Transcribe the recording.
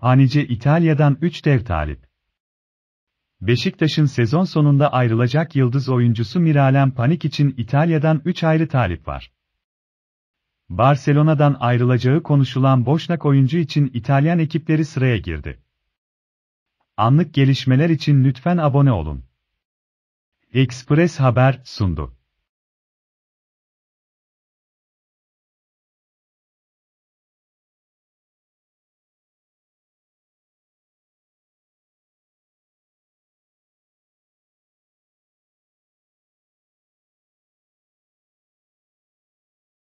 Anice İtalya'dan 3 dev talip. Beşiktaş'ın sezon sonunda ayrılacak yıldız oyuncusu Miralem Panik için İtalya'dan 3 ayrı talip var. Barcelona'dan ayrılacağı konuşulan Boşnak oyuncu için İtalyan ekipleri sıraya girdi. Anlık gelişmeler için lütfen abone olun. Express Haber sundu.